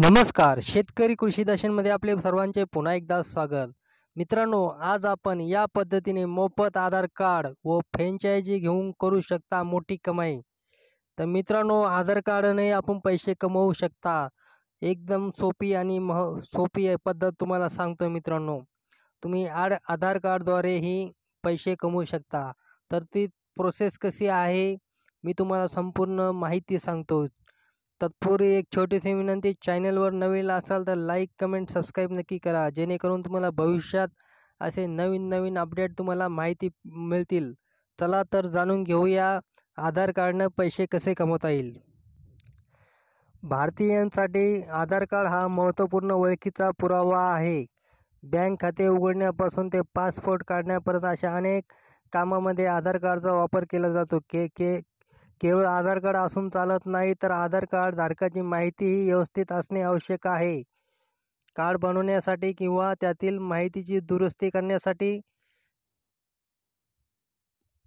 नमस्कार शेतकरी कृषी दर्शनमध्ये आपले सर्वांचे पुन्हा एकदा स्वागत मित्रांनो आज आपण या पद्धतीने मोफत आधार कार्ड व फ्रेंचायझी घेऊन करू शकता मोठी कमाई तर मित्रांनो आधार कार्डने आपण पैसे कमवू शकता एकदम सोपी आणि मह सोपी पद्धत तुम्हाला सांगतो मित्रांनो तुम्ही आड आधार कार्डद्वारेही पैसे कमवू शकता तर ती प्रोसेस कशी आहे मी तुम्हाला संपूर्ण माहिती सांगतो तत्पूर्वी एक छोटीशी विनंती चॅनलवर नवीन असाल तर लाईक कमेंट सबस्क्राईब नक्की करा जेणेकरून तुम्हाला भविष्यात असे नवीन नवीन अपडेट तुम्हाला माहिती मिळतील चला तर जाणून घेऊया आधार कार्डनं पैसे कसे कमवता येईल भारतीयांसाठी आधार कार्ड हा महत्त्वपूर्ण ओळखीचा पुरावा आहे बँक खाते उघडण्यापासून ते पासपोर्ट काढण्यापर्यंत अशा अनेक कामामध्ये आधार कार्डचा वापर केला जातो के के केवळ आधार कार्ड असून चालत नाही तर आधार कार्ड धारकाची माहितीही व्यवस्थित असणे आवश्यक आहे कार्ड बनवण्यासाठी किंवा त्यातील माहितीची दुरुस्ती करण्यासाठी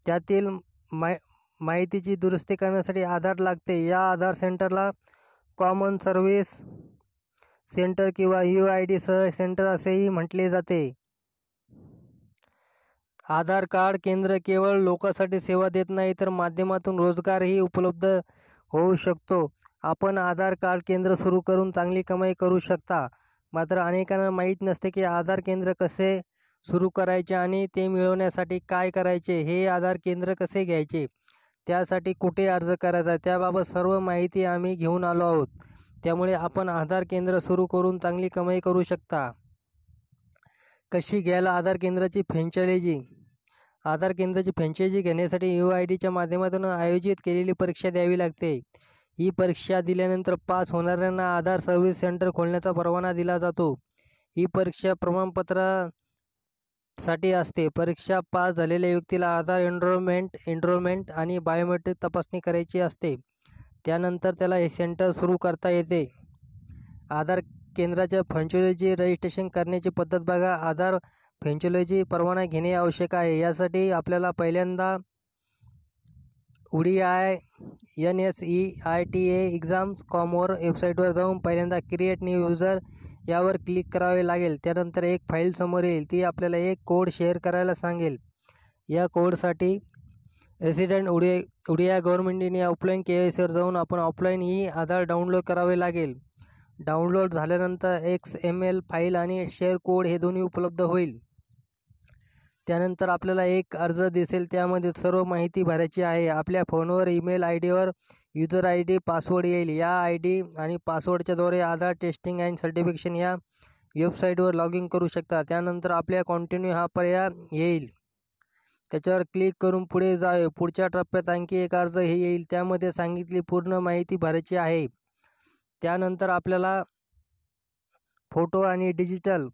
त्यातील मा माहितीची दुरुस्ती करण्यासाठी आधार लागते या आधार सेंटरला कॉमन सर्व्हिस सेंटर किंवा यू आय डी सह सेंटर असेही म्हटले जाते आधार कार्ड केंद्र केवळ लोकांसाठी सेवा देत नाही तर माध्यमातून रोजगारही उपलब्ध होऊ शकतो आपण आधार कार्ड केंद्र सुरू करून चांगली कमाई करू शकता मात्र अनेकांना माहीत नसते की आधार केंद्र कसे सुरू करायचे आणि ते मिळवण्यासाठी काय करायचे हे आधार केंद्र कसे घ्यायचे त्यासाठी कुठे अर्ज करायचा त्याबाबत सर्व माहिती आम्ही घेऊन आलो आहोत त्यामुळे आपण आधार केंद्र सुरू करून चांगली कमाई करू शकता कशी घ्यायला आधार केंद्राची फ्रँचायझी आधार केंद्राची फ्रँचायझी घेण्यासाठी यू आय डीच्या माध्यमातून आयोजित केलेली परीक्षा द्यावी लागते ही परीक्षा दिल्यानंतर पास होणाऱ्यांना आधार सर्व्हिस सेंटर खोलण्याचा परवाना दिला जातो ही परीक्षा प्रमाणपत्रासाठी असते परीक्षा पास झालेल्या व्यक्तीला आधार एनरोलमेंट एनरोलमेंट आणि बायोमेट्रिक तपासणी करायची असते त्यानंतर त्याला हे सेंटर सुरू करता येते आधार केंद्राच्या फ्रँचायझी रजिस्ट्रेशन करण्याची पद्धत बघा आधार फ्रेंचोलॉजी परवाना घेणे आवश्यक आहे यासाठी आपल्याला पहिल्यांदा उडी I N S E I T A exams कॉमवर वेबसाईटवर जाऊन पहिल्यांदा क्रिएट न्यू युजर यावर क्लिक करावे लागेल त्यानंतर एक फाईल समोर येईल ती आपल्याला एक कोड शेअर करायला सांगेल या कोडसाठी रेसिडेंट उडी उडिया गव्हर्मेंटने ऑफलाईन के वाय सीवर जाऊन आपण ऑफलाईन ही आधार डाउनलोड करावे लागेल डाउनलोड झाल्यानंतर एक्स एम एल फाईल आणि शेअर कोड हे दोन्ही उपलब्ध होईल त्यानंतर आपल्याला एक अर्ज दिसेल त्यामध्ये सर्व माहिती भरायची आहे आपल्या फोनवर ईमेल आय डीवर युजर आय डी पासवर्ड येईल या आय डी आणि पासवर्डच्याद्वारे आधार टेस्टिंग अँड सर्टिफिकेशन या वेबसाईटवर लॉग इन करू शकता त्यानंतर आपल्या कॉन्टिन्यू हा पर्याय येईल त्याच्यावर क्लिक करून पुढे जावे पुढच्या टप्प्यात आणखी एक अर्ज हे येईल त्यामध्ये सांगितली पूर्ण माहिती भरायची आहे त्यानंतर आपल्याला फोटो आणि डिजिटल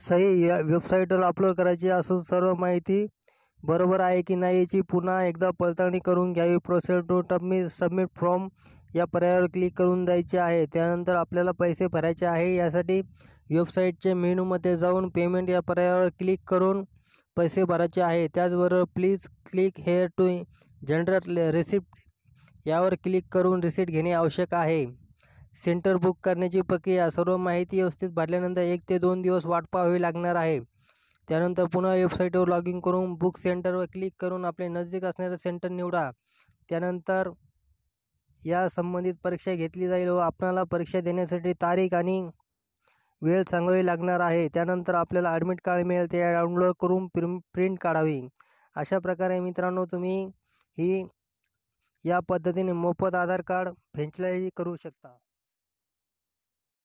सही या वेबसाईटवर अपलोड करायची असून सर्व माहिती बरोबर आहे की नाही याची पुन्हा एकदा पडताळणी करून घ्यावी process to me submit form या पर्यायावर क्लिक करून द्यायचे आहे त्यानंतर आपल्याला पैसे भरायचे आहे यासाठी वेबसाईटचे मेनूमध्ये जाऊन पेमेंट या पर्यायावर क्लिक करून पैसे भरायचे आहे त्याचबरोबर please click here to generate receipt यावर क्लिक करून रिसिप्ट घेणे आवश्यक आहे सेंटर बुक करण्याची प्रक्रिया सर्व माहिती व्यवस्थित भरल्यानंतर एक ते दोन दिवस वाट पाहावी लागणार आहे त्यानंतर पुन्हा वेबसाईटवर लॉग इन करून बुक सेंटरवर क्लिक करून आपले नजदीक असणारे सेंटर निवडा त्यानंतर या संबंधित परीक्षा घेतली जाईल व आपणाला परीक्षा देण्यासाठी तारीख आणि वेळ सांगावी लागणार आहे त्यानंतर आपल्याला ॲडमिट कार्ड मिळेल ते डाउनलोड करून प्रिं प्रिंट काढावी अशा प्रकारे मित्रांनो तुम्ही ही या पद्धतीने मोफत आधार कार्ड फेंचलाही करू शकता